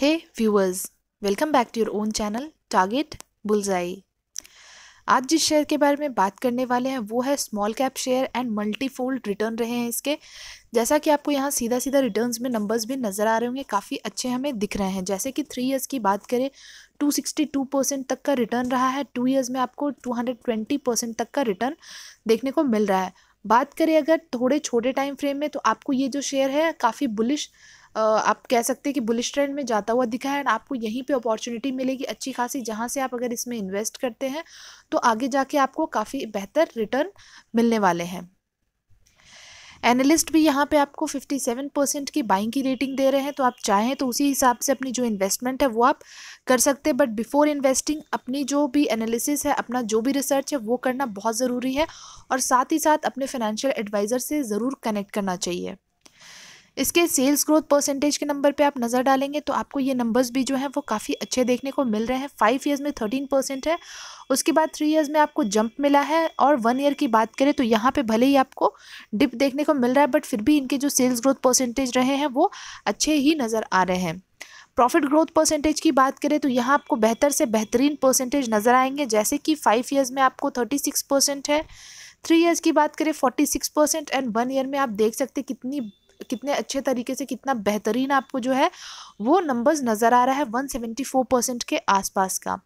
hey viewers welcome back to your own channel target bullseye आज जिस share के बारे में बात करने वाले हैं वो है small cap share and multifold return रहे हैं इसके जैसा कि आपको यहाँ सीधा सीधा रिटर्न्स में नंबर्स भी नज़र आ रहे होंगे काफ़ी अच्छे हमें दिख रहे हैं जैसे कि थ्री इयर्स की बात करें टू सिक्सटी टू परसेंट तक का रिटर्न रहा है टू ईयर्स में आपको ट्वेंटी परसेंट तक का रिटर्न देखने को मिल रहा है बात करें अगर थोड़े छोटे टाइम फ्रेम में तो आपको ये जो शेयर है काफ़ी बुलिश आप कह सकते हैं कि बुलिश ट्रेंड में जाता हुआ दिखा है एंड आपको यहीं पे अपॉर्चुनिटी मिलेगी अच्छी खासी जहाँ से आप अगर इसमें इन्वेस्ट करते हैं तो आगे जाके आपको काफ़ी बेहतर रिटर्न मिलने वाले हैं एनालिस्ट भी यहाँ पे आपको 57 परसेंट की बाइंग की रेटिंग दे रहे हैं तो आप चाहें तो उसी हिसाब से अपनी जो इन्वेस्टमेंट है वो आप कर सकते हैं बट बिफोर इन्वेस्टिंग अपनी जो भी एनालिसिस है अपना जो भी रिसर्च है वो करना बहुत ज़रूरी है और साथ ही साथ अपने फाइनेंशियल एडवाइज़र से ज़रूर कनेक्ट करना चाहिए इसके सेल्स ग्रोथ परसेंटेज के नंबर पे आप नज़र डालेंगे तो आपको ये नंबर्स भी जो हैं वो काफ़ी अच्छे देखने को मिल रहे हैं फाइव ईयर्स में थर्टीन परसेंट है उसके बाद थ्री ईयर्स में आपको जंप मिला है और वन ईयर की बात करें तो यहाँ पे भले ही आपको डिप देखने को मिल रहा है बट फिर भी इनके जो सेल्स ग्रोथ परसेंटेज रहे हैं वो अच्छे ही नज़र आ रहे हैं प्रॉफिट ग्रोथ परसेंटेज की बात करें तो यहाँ आपको बेहतर से बेहतरीन परसेंटेज नज़र आएंगे जैसे कि फाइव ईयर्स में आपको थर्टी सिक्स परसेंट है थ्री ईयर्स की बात करें forty six percent and one year में आप देख सकते कितनी कितने अच्छे तरीके से कितना बेहतरीन आपको जो है वो नंबर्स नज़र आ रहा है वन सेवेंटी फोर परसेंट के आसपास का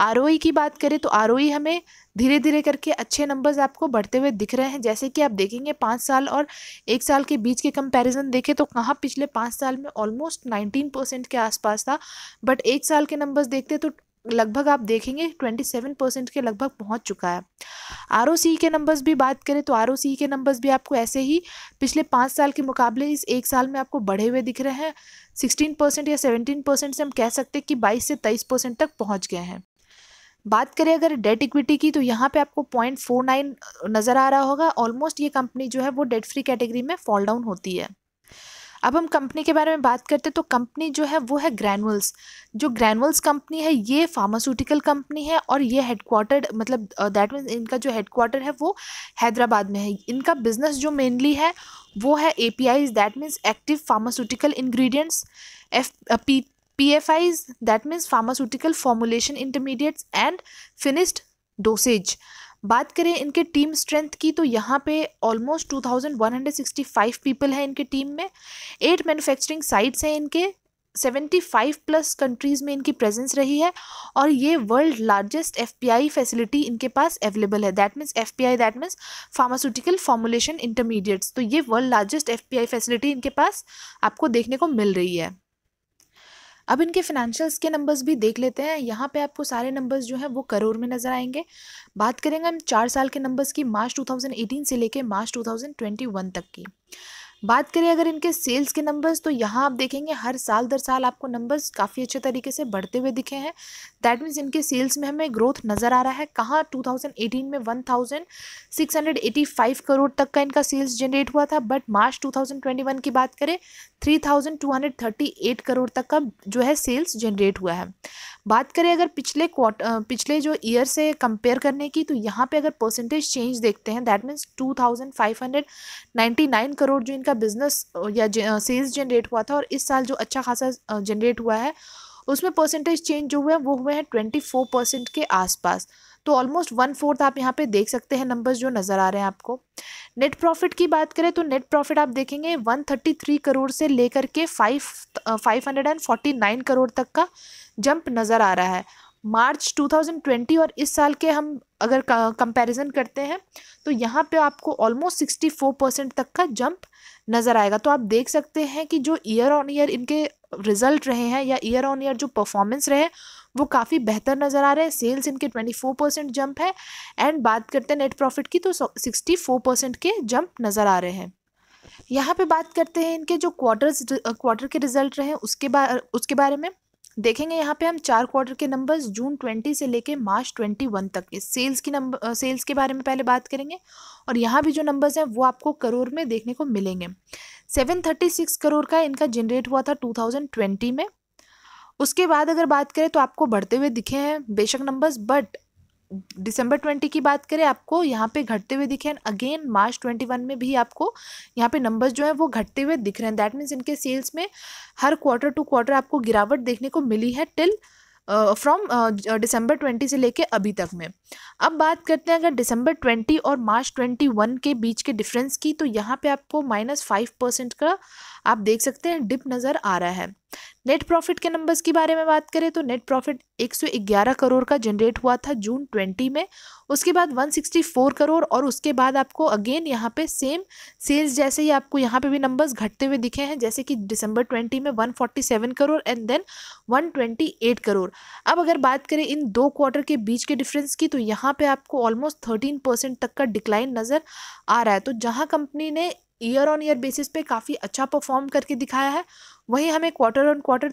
आर e की बात करें तो आर e हमें धीरे धीरे करके अच्छे नंबर्स आपको बढ़ते हुए दिख रहे हैं जैसे कि आप देखेंगे पाँच साल और एक साल के बीच के कंपैरिजन देखें तो कहाँ पिछले पाँच साल में ऑलमोस्ट नाइनटीन परसेंट के आसपास था बट एक साल के नंबर्स देखते तो लगभग आप देखेंगे ट्वेंटी सेवन परसेंट के लगभग पहुंच चुका है आर के नंबर्स भी बात करें तो आर के नंबर्स भी आपको ऐसे ही पिछले पाँच साल के मुकाबले इस एक साल में आपको बढ़े हुए दिख रहे हैं सिक्सटीन परसेंट या सेवनटीन परसेंट से हम कह सकते हैं कि बाईस से तेईस परसेंट तक पहुँच गए हैं बात करें अगर डेट इक्विटी की तो यहाँ पे आपको पॉइंट फोर नाइन नज़र आ रहा होगा ऑलमोस्ट ये कंपनी जो है वो डेट फ्री कैटेगरी में फॉल डाउन होती है अब हम कंपनी के बारे में बात करते हैं तो कंपनी जो है वो है ग्रैनुअल्स जो ग्रैनुअल्स कंपनी है ये फार्मास्यूटिकल कंपनी है और ये हेडक्वार्टर्ड मतलब दैट मीन्स इनका जो हेडक्वार्टर है वो हैदराबाद में है इनका बिजनेस जो मेनली है वो है A P Is that means active pharmaceutical ingredients F P P F Is that means pharmaceutical formulation intermediates and finished dosage बात करें इनके टीम स्ट्रेंथ की तो यहाँ पे ऑलमोस्ट 2165 पीपल हैं इनके टीम में एट मैन्युफैक्चरिंग साइट्स हैं इनके 75 प्लस कंट्रीज़ में इनकी प्रेजेंस रही है और ये वर्ल्ड लार्जेस्ट एफपीआई फैसिलिटी इनके पास अवेलेबल है that means FPI that means pharmaceutical formulation intermediates तो ये वर्ल्ड लार्जेस्ट एफपीआई फैसिलिटी इनके पास आपको देखने को मिल रही है अब इनके फिनेंशियल्स के नंबर्स भी देख लेते हैं यहाँ पे आपको सारे नंबर्स जो हैं वो करोड़ में नज़र आएंगे बात करेंगे हम चार साल के नंबर्स की मार्च 2018 से लेके मार्च 2021 तक की बात करें अगर इनके सेल्स के नंबर्स तो यहाँ आप देखेंगे हर साल दर साल आपको नंबर्स काफ़ी अच्छे तरीके से बढ़ते हुए दिखे हैं दैट मीन्स इनके सेल्स में हमें ग्रोथ नज़र आ रहा है कहाँ 2018 में 1685 करोड़ तक का इनका सेल्स जनरेट हुआ था बट मार्च 2021 की बात करें 3238 करोड़ तक का जो है सेल्स जनरेट हुआ है बात करें अगर पिछले क्वार्ट पिछले जो ईयर से कंपेयर करने की तो यहाँ पे अगर परसेंटेज चेंज देखते हैं that means two thousand five hundred ninety nine crore जो इनका बिजनेस या सेल्स जनरेट हुआ था और इस साल जो अच्छा खासा जनरेट हुआ है उसमें परसेंटेज चेंज जो हुए हैं वो हुए हैं ट्वेंटी फोर परसेंट के आसपास तो ऑलमोस्ट वन फोर्थ आप यहाँ पे देख सकते हैं नंबर्स जो नज़र आ रहे हैं आपको नेट प्रॉफिट की बात करें तो नेट प्रॉफिट आप देखेंगे वन थर्टी थ्री करोड़ से लेकर के five five hundred and forty nine crore तक का जंप नज़र आ रहा है मार्च 2020 और इस साल के हम अगर कंपैरिजन करते हैं तो यहाँ पे आपको ऑलमोस्ट सिक्सटी फोर परसेंट तक का जंप नज़र आएगा तो आप देख सकते हैं कि जो ईयर ऑन ईयर इनके रिजल्ट रहे हैं या ईयर ऑन ईयर जो परफॉर्मेंस रहे वो काफ़ी बेहतर नज़र आ रहे हैं सेल्स इनके ट्वेंटी फोर परसेंट जंप है एंड बात करते हैं नेट प्रॉफिट की तो सिक्सटी फोर परसेंट के जंप नज़र आ रहे हैं यहाँ पे बात करते हैं इनके जो क्वार्टर्स क्वार्टर के रिजल्ट रहे हैं उसके बारे उसके बारे में देखेंगे यहाँ पे हम चार क्वार्टर के नंबर्स जून ट्वेंटी से लेके मार्च ट्वेंटी वन तक के सेल्स की नंबर सेल्स के बारे में पहले बात करेंगे और यहाँ भी जो नंबर्स हैं वो आपको करोड़ में देखने को मिलेंगे सेवन थर्टी सिक्स करोड़ का इनका जनरेट हुआ था टू थाउजेंड ट्वेंटी में उसके बाद अगर बात करें तो आपको बढ़ते हुए दिखे हैं बेशक नंबर्स बट दिसंबर ट्वेंटी की बात करें आपको यहाँ पे घटते हुए दिखे हैं अगेन मार्च ट्वेंटी वन में भी आपको यहाँ पे नंबर्स जो हैं वो घटते हुए दिख रहे हैं दैट मीन्स इनके सेल्स में हर क्वार्टर टू क्वार्टर आपको गिरावट देखने को मिली है टिल फ्रॉम दिसंबर ट्वेंटी से लेके अभी तक में अब बात करते हैं अगर दिसंबर ट्वेंटी और मार्च ट्वेंटी वन के बीच के डिफरेंस की तो यहाँ पे आपको माइनस फाइव परसेंट का आप देख सकते हैं डिप नज़र आ रहा है नेट प्रॉफिट के नंबर्स के बारे में बात करें तो नेट प्रॉफिट 111 करोड़ का जनरेट हुआ था जून 20 में उसके बाद 164 करोड़ और उसके बाद आपको अगेन यहाँ पे सेम सेल्स जैसे ही आपको यहाँ पे भी नंबर्स घटते हुए दिखे हैं जैसे कि दिसंबर 20 में 147 करोड़ एंड देन 128 करोड़ अब अगर बात करें इन दो क्वार्टर के बीच के डिफरेंस की तो तो यहाँ पे आपको ऑलमोस्ट थर्टीन परसेंट तक का डिक्लाइन नज़र आ रहा है तो जहाँ कंपनी ने ईयर ऑन ईयर बेसिस पे काफ़ी अच्छा परफॉर्म करके दिखाया है वहीं हमें क्वार्टर ऑन क्वार्टर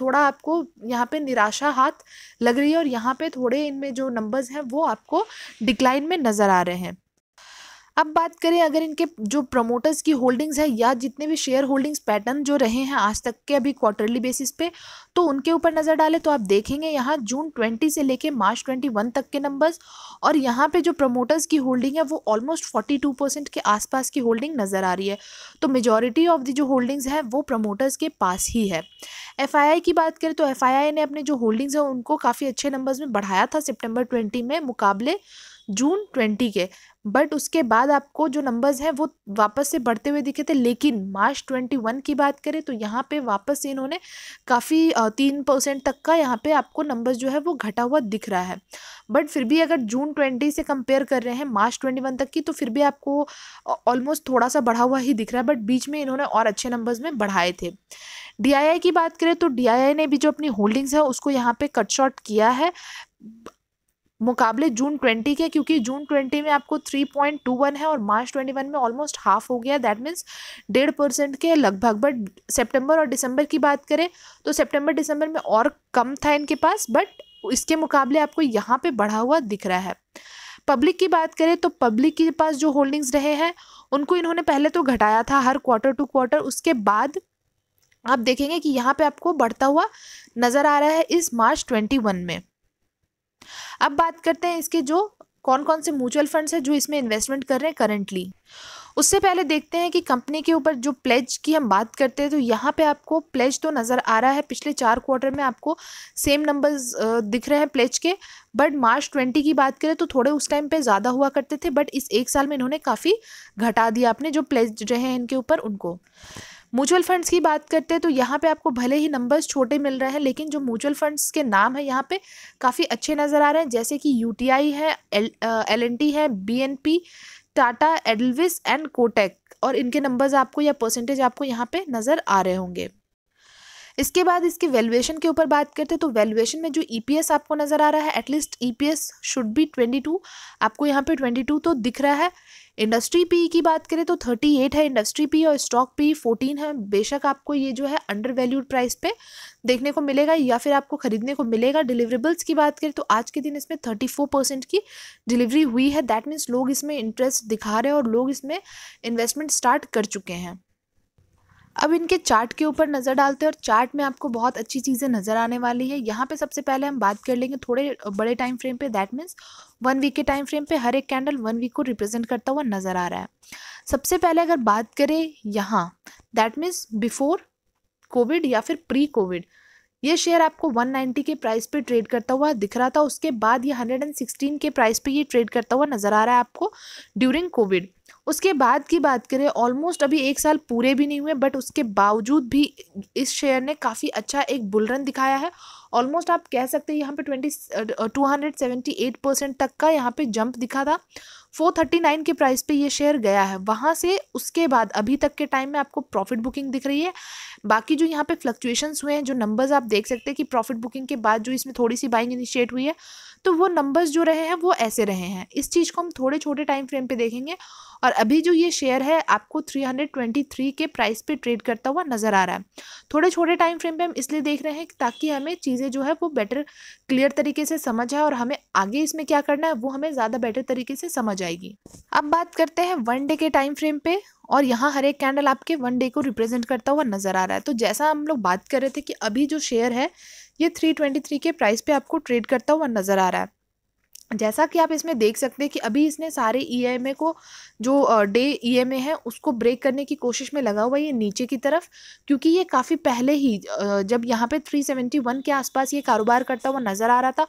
थोड़ा आपको यहाँ पे निराशा हाथ लग रही है और यहाँ पे थोड़े इनमें जो नंबर्स हैं वो आपको डिक्लाइन में नज़र आ रहे हैं अब बात करें अगर इनके जो प्रमोटर्स की होल्डिंग्स है या जितने भी शेयर होल्डिंग्स पैटर्न जो रहे हैं आज तक के अभी क्वार्टरली बेसिस पे तो उनके ऊपर नज़र डालें तो आप देखेंगे यहाँ जून ट्वेंटी से लेके मार्च ट्वेंटी वन तक के नंबर्स और यहाँ पे जो प्रमोटर्स की होल्डिंग है वो ऑलमोस्ट फोर्टी टू परसेंट के आसपास की होल्डिंग नज़र आ रही है तो मेजोरिटी ऑफ दी जो होल्डिंग्स है वो प्रमोटर्स के पास ही है एफ की बात करें तो एफ ने अपने जो होल्डिंग्स हैं उनको काफ़ी अच्छे नंबर्स में बढ़ाया था सेप्टेम्बर ट्वेंटी में मुकाबले जून ट्वेंटी के बट उसके बाद आपको जो नंबर्स हैं वो वापस से बढ़ते हुए दिखे थे लेकिन मार्च ट्वेंटी वन की बात करें तो यहाँ पे वापस से इन्होंने काफ़ी तीन परसेंट तक का यहाँ पे आपको नंबर्स जो है वो घटा हुआ दिख रहा है बट फिर भी अगर जून ट्वेंटी से कंपेयर कर रहे हैं मार्च ट्वेंटी वन तक की तो फिर भी आपको ऑलमोस्ट थोड़ा सा बढ़ा हुआ ही दिख रहा है बट बीच में इन्होंने और अच्छे नंबर्स में बढ़ाए थे डी की बात करें तो डी ने भी जो अपनी होल्डिंग्स है उसको यहाँ पर कट शॉर्ट किया है मुकाबले जून ट्वेंटी के क्योंकि जून ट्वेंटी में आपको थ्री पॉइंट टू वन है और मार्च ट्वेंटी वन में ऑलमोस्ट हाफ हो गया दैट मीन्स डेढ़ परसेंट के लगभग बट सेप्टेम्बर और दिसंबर की बात करें तो सेप्टेम्बर दिसंबर में और कम था इनके पास बट इसके मुकाबले आपको यहाँ पे बढ़ा हुआ दिख रहा है पब्लिक की बात करें तो पब्लिक के पास जो होल्डिंग्स रहे हैं उनको इन्होंने पहले तो घटाया था हर क्वार्टर टू क्वार्टर उसके बाद आप देखेंगे कि यहाँ पे आपको बढ़ता हुआ नज़र आ रहा है इस मार्च ट्वेंटी वन में अब बात करते हैं इसके जो कौन कौन से म्यूचुअल फंड्स हैं जो इसमें इन्वेस्टमेंट कर रहे हैं करंटली उससे पहले देखते हैं कि कंपनी के ऊपर जो प्लेज की हम बात करते हैं तो यहाँ पे आपको प्लेज तो नज़र आ रहा है पिछले चार क्वार्टर में आपको सेम नंबर्स दिख रहे हैं प्लेज के बट मार्च ट्वेंटी की बात करें तो थोड़े उस टाइम पे ज़्यादा हुआ करते थे बट इस एक साल में इन्होंने काफ़ी घटा दिया आपने जो प्लेज रहे हैं इनके ऊपर उनको म्यूचुअल फंड्स की बात करते हैं तो यहाँ पे आपको भले ही नंबर्स छोटे मिल रहे हैं लेकिन जो म्यूचुअल फंड्स के नाम है यहाँ पे काफ़ी अच्छे नज़र आ रहे हैं जैसे कि यू है एल एन टी है बी टाटा एडलविस एंड कोटेक और इनके नंबर्स आपको या परसेंटेज आपको यहाँ पे नज़र आ रहे होंगे इसके बाद इसके वैल्यूएशन के ऊपर बात करते हैं तो वैल्यूएशन में जो ईपीएस e आपको नज़र आ रहा है at least EPS should be twenty two आपको यहाँ पे ट्वेंटी टू तो दिख रहा है इंडस्ट्री पी की बात करें तो थर्टी एट है इंडस्ट्री पी और स्टॉक पी फोर्टीन है बेशक आपको ये जो है अंडर वैल्यूड प्राइस पे देखने को मिलेगा या फिर आपको खरीदने को मिलेगा डिलीवरेबल्स की बात करें तो आज के दिन इसमें थर्टी फोर परसेंट की डिलीवरी हुई है दैट मीन्स लोग इसमें इंटरेस्ट दिखा रहे हैं और लोग इसमें इन्वेस्टमेंट स्टार्ट कर चुके हैं अब इनके चार्ट के ऊपर नज़र डालते हैं और चार्ट में आपको बहुत अच्छी चीज़ें नज़र आने वाली है यहाँ पे सबसे पहले हम बात कर लेंगे थोड़े बड़े टाइम फ्रेम पे दैट मीन्स वन वीक के टाइम फ्रेम पे हर एक कैंडल वन वीक को रिप्रेजेंट करता हुआ नज़र आ रहा है सबसे पहले अगर बात करें यहाँ दैट मीन्स बिफोर कोविड या फिर प्री कोविड ये शेयर आपको 190 के प्राइस पे ट्रेड करता हुआ दिख रहा था उसके बाद ये 116 के प्राइस पे ये ट्रेड करता हुआ नज़र आ रहा है आपको ड्यूरिंग कोविड उसके बाद की बात करें ऑलमोस्ट अभी एक साल पूरे भी नहीं हुए बट उसके बावजूद भी इस शेयर ने काफ़ी अच्छा एक बुलरन दिखाया है ऑलमोस्ट आप कह सकते हैं यहाँ पे twenty two hundred seventy eight percent तक का यहाँ पे जंप दिखा था फोर थर्टी नाइन के प्राइस पे ये शेयर गया है वहाँ से उसके बाद अभी तक के टाइम में आपको प्रॉफिट बुकिंग दिख रही है बाकी जो यहाँ पे फ्लक्चुएशंस हुए हैं जो नंबर्स आप देख सकते हैं कि प्रॉफिट बुकिंग के बाद जो इसमें थोड़ी सी बाइंग इनिशिएट हुई है तो वो नंबर्स जो रहे हैं वो ऐसे रहे हैं इस चीज़ को हम थोड़े छोटे टाइम फ्रेम पे देखेंगे और अभी जो ये शेयर है आपको 323 के प्राइस पे ट्रेड करता हुआ नज़र आ रहा है थोड़े छोटे टाइम फ्रेम पे हम इसलिए देख रहे हैं ताकि हमें चीज़ें जो है वो बेटर क्लियर तरीके से समझ आए और हमें आगे इसमें क्या करना है वो हमें ज़्यादा बेटर तरीके से समझ आएगी अब बात करते हैं वन डे के टाइम फ्रेम पर और यहाँ हर एक कैंडल आपके वन डे को रिप्रेजेंट करता हुआ नज़र आ रहा है तो जैसा हम लोग बात कर रहे थे कि अभी जो शेयर है ये थ्री के प्राइस पे आपको ट्रेड करता हुआ नज़र आ रहा है जैसा कि आप इसमें देख सकते हैं कि अभी इसने सारे ई e को जो डे ई e है उसको ब्रेक करने की कोशिश में लगा हुआ है ये नीचे की तरफ क्योंकि ये काफ़ी पहले ही जब यहाँ पे 371 के आसपास ये कारोबार करता हुआ नज़र आ रहा था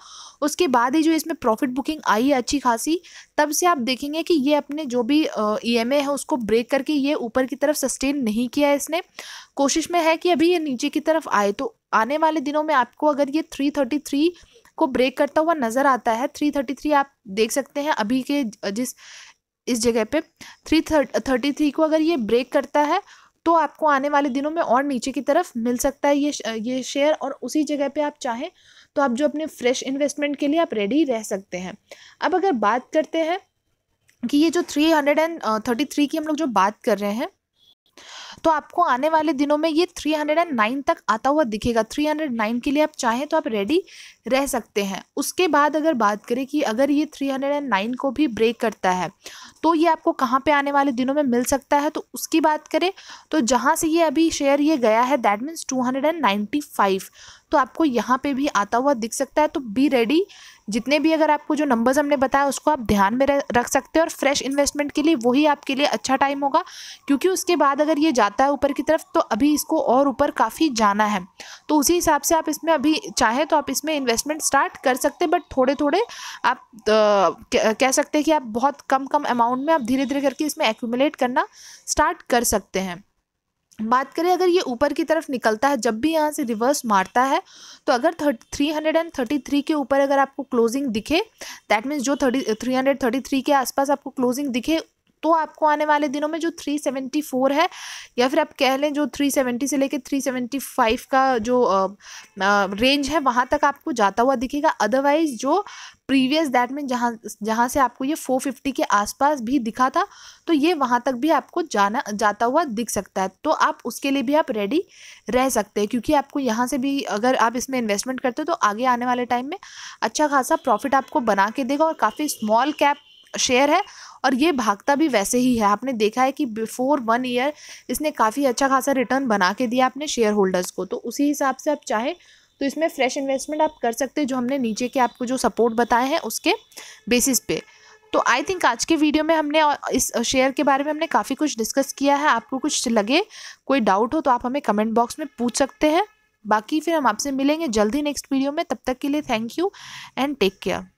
उसके बाद ही जो इसमें प्रॉफिट बुकिंग आई है अच्छी खासी तब से आप देखेंगे कि ये अपने जो भी ई e है उसको ब्रेक करके ये ऊपर की तरफ सस्टेन नहीं किया है इसने कोशिश में है कि अभी ये नीचे की तरफ आए तो आने वाले दिनों में आपको अगर ये थ्री को ब्रेक करता हुआ नज़र आता है थ्री थर्टी थ्री आप देख सकते हैं अभी के जिस इस जगह पे थ्री थर्टी थ्री को अगर ये ब्रेक करता है तो आपको आने वाले दिनों में और नीचे की तरफ मिल सकता है ये ये शेयर और उसी जगह पे आप चाहें तो आप जो अपने फ्रेश इन्वेस्टमेंट के लिए आप रेडी रह सकते हैं अब अगर बात करते हैं कि ये जो three hundred and thirty three की हम लोग जो बात कर रहे हैं तो आपको आने वाले दिनों में ये थ्री हंड्रेड एंड नाइन तक आता हुआ दिखेगा थ्री हंड्रेड नाइन के लिए आप चाहें तो आप रेडी रह सकते हैं उसके बाद अगर बात करें कि अगर ये 309 को भी ब्रेक करता है तो ये आपको कहाँ पे आने वाले दिनों में मिल सकता है तो उसकी बात करें तो जहाँ से ये अभी शेयर ये गया है दैट मीन्स 295 तो आपको यहाँ पे भी आता हुआ दिख सकता है तो बी रेडी जितने भी अगर आपको जो नंबर्स हमने बताया उसको आप ध्यान में रख सकते हैं और फ्रेश इन्वेस्टमेंट के लिए वही आपके लिए अच्छा टाइम होगा क्योंकि उसके बाद अगर ये जाता है ऊपर की तरफ तो अभी इसको और ऊपर काफ़ी जाना है तो उसी हिसाब से आप इसमें अभी चाहें तो आप इसमें इन्वेस्ट इन्वेस्टमेंट स्टार्ट कर सकते हैं बट थोड़े थोड़े आप कह सकते हैं कि आप बहुत कम कम अमाउंट में आप धीरे धीरे करके इसमें एक्यूमुलेट करना स्टार्ट कर सकते हैं बात करें अगर ये ऊपर की तरफ निकलता है जब भी यहाँ से रिवर्स मारता है तो अगर three hundred and thirty three के ऊपर अगर आपको क्लोजिंग दिखे दैट मीन्स जो thirty three hundred thirty three के आसपास आपको क्लोजिंग दिखे तो आपको आने वाले दिनों में जो 374 है या फिर आप कह लें जो 370 से लेकर 375 का जो रेंज है वहाँ तक आपको जाता हुआ दिखेगा अदरवाइज जो प्रीवियस दैट में जहाँ जहाँ से आपको ये 450 के आसपास भी दिखा था तो ये वहाँ तक भी आपको जाना जाता हुआ दिख सकता है तो आप उसके लिए भी आप रेडी रह सकते हैं क्योंकि आपको यहाँ से भी अगर आप इसमें इन्वेस्टमेंट करते हो तो आगे आने वाले टाइम में अच्छा खासा प्रॉफिट आपको बना के देगा और काफ़ी स्मॉल कैप शेयर है और ये भागता भी वैसे ही है आपने देखा है कि बिफोर वन ईयर इसने काफ़ी अच्छा खासा रिटर्न बना के दिया अपने शेयर होल्डर्स को तो उसी हिसाब से आप चाहे तो इसमें फ्रेश इन्वेस्टमेंट आप कर सकते हैं जो हमने नीचे के आपको जो सपोर्ट बताए हैं उसके बेसिस पे तो आई थिंक आज के वीडियो में हमने इस शेयर के बारे में हमने काफ़ी कुछ डिस्कस किया है आपको कुछ लगे कोई डाउट हो तो आप हमें कमेंट बॉक्स में पूछ सकते हैं बाकी फिर हम आपसे मिलेंगे जल्दी नेक्स्ट वीडियो में तब तक के लिए thank you and take care